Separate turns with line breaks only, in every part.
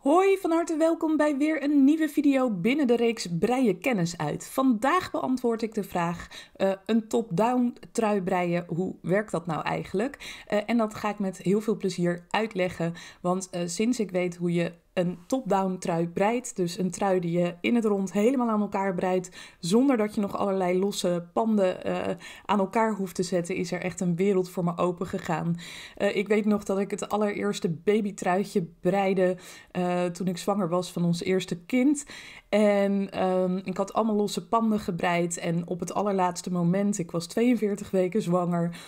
Hoi, van harte welkom bij weer een nieuwe video binnen de reeks Breien Kennis uit. Vandaag beantwoord ik de vraag, eh, een top-down trui breien, hoe werkt dat nou eigenlijk? Eh, en dat ga ik met heel veel plezier uitleggen, want eh, sinds ik weet hoe je een top-down trui breidt. Dus een trui die je in het rond helemaal aan elkaar breidt. Zonder dat je nog allerlei losse panden eh, aan elkaar hoeft te zetten, is er echt een wereld voor me open gegaan. Eh, ik weet nog dat ik het allereerste babytruitje breide uh, eh, toen ik zwanger was van ons eerste kind. En ehm, ik had allemaal losse panden gebreid. En op het allerlaatste moment, ik was 42 weken zwanger,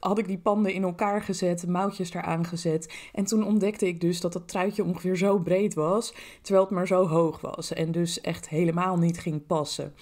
had ik die panden in elkaar gezet, mouwtjes eraan gezet. En toen ontdekte ik dus dat dat truitje ongeveer zo breed was, terwijl het maar zo hoog was. En dus echt helemaal niet ging passen.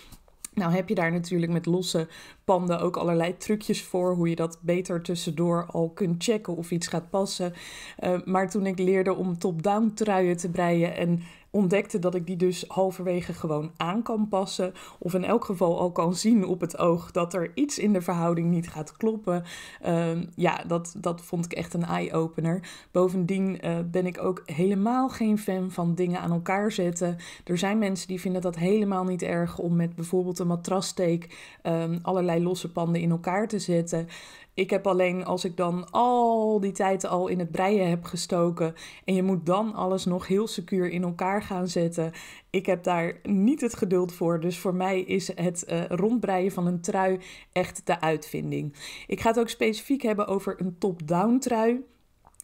Nou heb je daar natuurlijk met losse panden ook allerlei trucjes voor hoe je dat beter tussendoor al kunt checken of iets gaat passen. Eh, maar toen ik leerde om top-down truien te breien en ontdekte dat ik die dus halverwege gewoon aan kan passen. Of in elk geval al kan zien op het oog dat er iets in de verhouding niet gaat kloppen. Ehm, ja, dat, dat vond ik echt een eye-opener. Bovendien eh, ben ik ook helemaal geen fan van dingen aan elkaar zetten. Er zijn mensen die vinden dat helemaal niet erg om met bijvoorbeeld een matrassteek ehm, allerlei losse panden in elkaar te zetten. Ik heb alleen als ik dan al die tijd al in het breien heb gestoken en je moet dan alles nog heel secuur in elkaar gaan zetten. Ik heb daar niet het geduld voor. Dus voor mij is het eh, rondbreien van een trui echt de uitvinding. Ik ga het ook specifiek hebben over een top-down trui.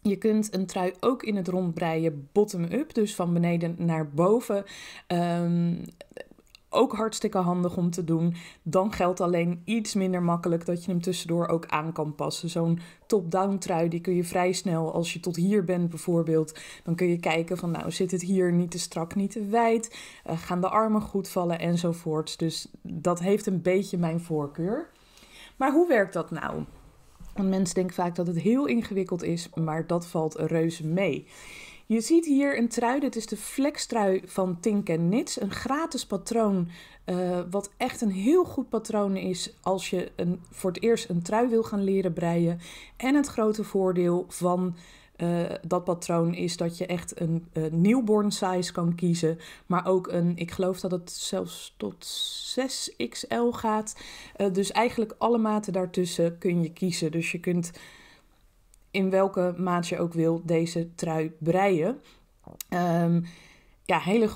Je kunt een trui ook in het rondbreien bottom-up, dus van beneden naar boven. Ehm, ook hartstikke handig om te doen. Dan geldt alleen iets minder makkelijk dat je hem tussendoor ook aan kan passen. Zo'n top-down trui, die kun je vrij snel, als je tot hier bent bijvoorbeeld, dan kun je kijken van nou zit het hier niet te strak, niet te wijd, eh, gaan de armen goed vallen enzovoorts. Dus dat heeft een beetje mijn voorkeur. Maar hoe werkt dat nou? Want mensen denken vaak dat het heel ingewikkeld is, maar dat valt reuze mee. Je ziet hier een trui, dit is de flextrui van Tink Nits. Een gratis patroon, eh, wat echt een heel goed patroon is als je een, voor het eerst een trui wil gaan leren breien. En het grote voordeel van eh, dat patroon is dat je echt een nieuwborn eh, newborn size kan kiezen. Maar ook een, ik geloof dat het zelfs tot 6XL gaat. dus eigenlijk alle maten daartussen kun je kiezen. Dus je kunt in welke maat je ook wil deze trui breien. Ehm, ja, hele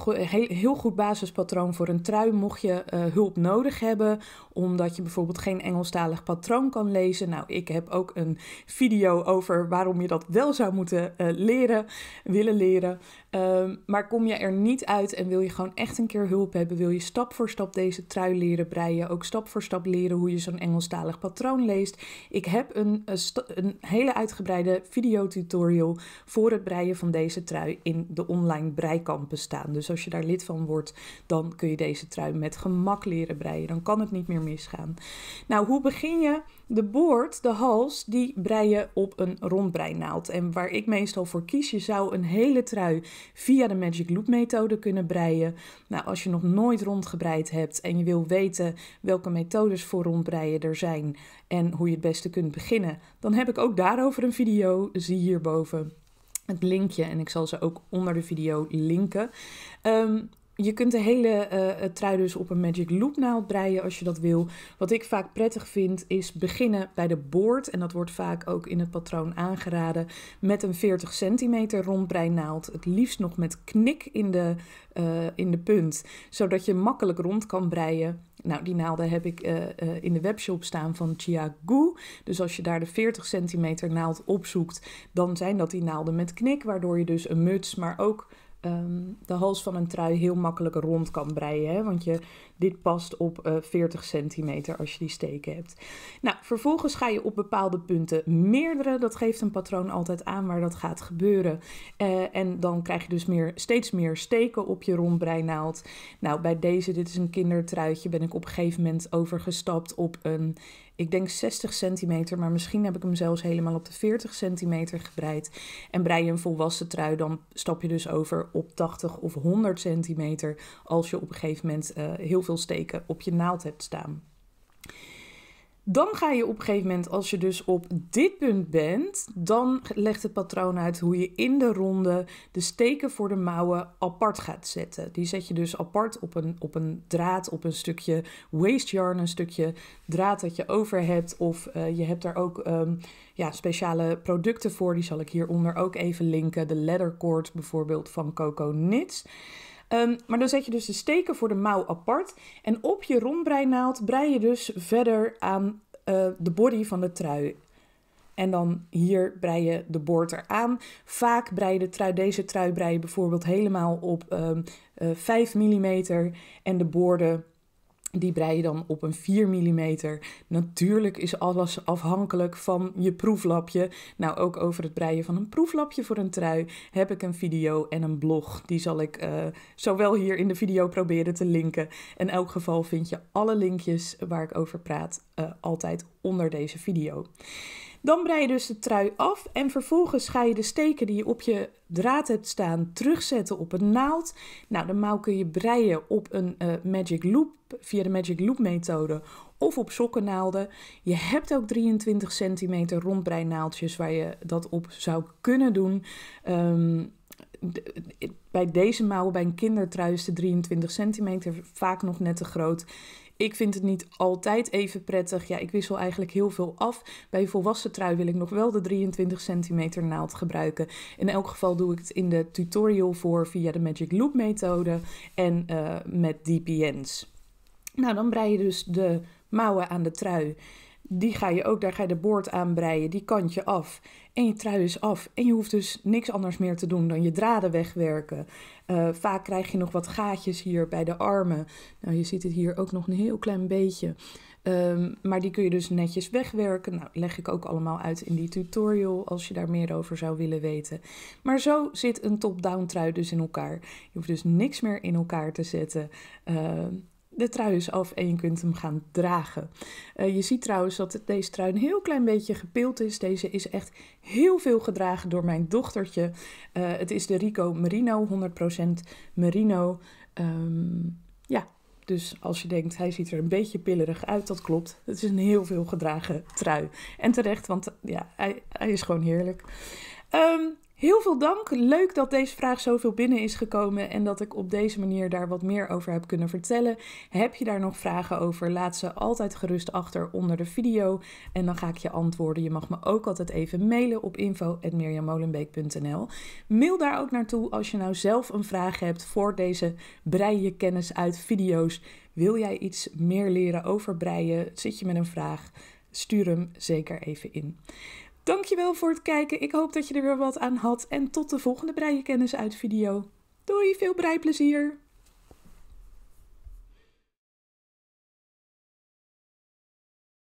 heel, goed basispatroon voor een trui mocht je eh, hulp nodig hebben, omdat je bijvoorbeeld geen Engelstalig patroon kan lezen. Nou, ik heb ook een video over waarom je dat wel zou moeten eh, leren, willen leren. Ehm, maar kom je er niet uit en wil je gewoon echt een keer hulp hebben, wil je stap voor stap deze trui leren breien, ook stap voor stap leren hoe je zo'n Engelstalig patroon leest. Ik heb een, een hele uitgebreide videotutorial voor het breien van deze trui in de online breikampen bestaan. Dus als je daar lid van wordt, dan kun je deze trui met gemak leren breien. Dan kan het niet meer misgaan. Nou, hoe begin je? De boord, de hals, die breien op een rondbreinaald. En waar ik meestal voor kies, je zou een hele trui via de Magic Loop methode kunnen breien. Nou, als je nog nooit rondgebreid hebt en je wil weten welke methodes voor rondbreien er zijn en hoe je het beste kunt beginnen, dan heb ik ook daarover een video. Zie hierboven het linkje en ik zal ze ook onder de video linken. Ehm, je kunt de hele eh, eh, trui dus op een magic loop naald breien als je dat wil. Wat ik vaak prettig vind is beginnen bij de boord. En dat wordt vaak ook in het patroon aangeraden. Met een 40 centimeter rondbreinaald. Het liefst nog met knik in de, eh, in de punt. Zodat je makkelijk rond kan breien. Nou, die naalden heb ik in de webshop staan van Gu. Dus als je daar de 40 centimeter naald opzoekt, dan zijn dat die naalden met knik. Waardoor je dus een muts, maar ook Ehm, de hals van een trui heel makkelijk rond kan breien. Hè? Want je, dit past op 40 eh, centimeter als je die steken hebt. Nou, vervolgens ga je op bepaalde punten meerdere. Dat geeft een patroon altijd aan waar dat gaat gebeuren. Eh, en dan krijg je dus meer, steeds meer steken op je rondbreinaald. Nou, bij deze, dit is een kindertruitje, ben ik op een gegeven moment overgestapt op een ik denk 60 centimeter, maar misschien heb ik hem zelfs helemaal op de 40 centimeter gebreid. En brei je een volwassen trui, dan stap je dus over op 80 of 100 centimeter als je op een gegeven moment eh, heel veel steken op je naald hebt staan. Dan ga je op een gegeven moment, als je dus op dit punt bent, dan legt het patroon uit hoe je in de ronde de steken voor de mouwen apart gaat zetten. Die zet je dus apart op een, op een draad, op een stukje waste yarn, een stukje draad dat je over hebt. Of eh, je hebt daar ook ehm, ja, speciale producten voor, die zal ik hieronder ook even linken. De leather cord bijvoorbeeld van Coco Knits. Ehm, maar dan zet je dus de steken voor de mouw apart. En op je rondbreinaald brei je dus verder aan eh, de body van de trui. En dan hier brei je de boord eraan. Vaak brei je de trui, deze trui brei je bijvoorbeeld helemaal op 5 ehm, eh, mm. En de boorden die brei je dan op een 4 mm. Natuurlijk is alles afhankelijk van je proeflapje. Nou, ook over het breien van een proeflapje voor een trui heb ik een video en een blog. Die zal ik uh, zowel hier in de video proberen te linken. In elk geval vind je alle linkjes waar ik over praat eh, altijd onder deze video. Dan brei je dus de trui af en vervolgens ga je de steken die je op je draad hebt staan terugzetten op een naald. Nou, de mouw kun je breien op een eh, magic loop via de magic loop methode of op sokkennaalden. Je hebt ook 23 centimeter rondbreinaaldjes, waar je dat op zou kunnen doen. Ehm, bij deze mouwen bij een kindertrui is de 23 centimeter vaak nog net te groot. Ik vind het niet altijd even prettig. Ja, ik wissel eigenlijk heel veel af. Bij volwassen trui wil ik nog wel de 23 centimeter naald gebruiken. In elk geval doe ik het in de tutorial voor via de Magic Loop methode en uh, met DPN's. Nou, dan brei je dus de mouwen aan de trui die ga je ook, daar ga je de boord aan breien, die kant je af. En je trui is af. En je hoeft dus niks anders meer te doen dan je draden wegwerken. Eh, vaak krijg je nog wat gaatjes hier bij de armen. Nou, je ziet het hier ook nog een heel klein beetje. Ehm, maar die kun je dus netjes wegwerken. Nou, leg ik ook allemaal uit in die tutorial als je daar meer over zou willen weten. Maar zo zit een top-down trui dus in elkaar. Je hoeft dus niks meer in elkaar te zetten. Ehm, de trui is af en je kunt hem gaan dragen. Eh, je ziet trouwens dat deze trui een heel klein beetje gepild is. Deze is echt heel veel gedragen door mijn dochtertje. Eh, het is de Rico Merino, 100% Merino. Ehm, ja, dus als je denkt, hij ziet er een beetje pillerig uit, dat klopt. Het is een heel veel gedragen trui. En terecht, want ja, hij, is gewoon heerlijk. Ehm, Heel veel dank. Leuk dat deze vraag zoveel binnen is gekomen en dat ik op deze manier daar wat meer over heb kunnen vertellen. Heb je daar nog vragen over? Laat ze altijd gerust achter onder de video en dan ga ik je antwoorden. Je mag me ook altijd even mailen op info@mirjamolenbeek.nl. Mail daar ook naartoe als je nou zelf een vraag hebt voor deze brei je kennis uit video's. Wil jij iets meer leren over breien? Zit je met een vraag? Stuur hem zeker even in. Dankjewel voor het kijken. Ik hoop dat je er weer wat aan had. En tot de volgende breien kennis uit video. Doei, veel breiplezier!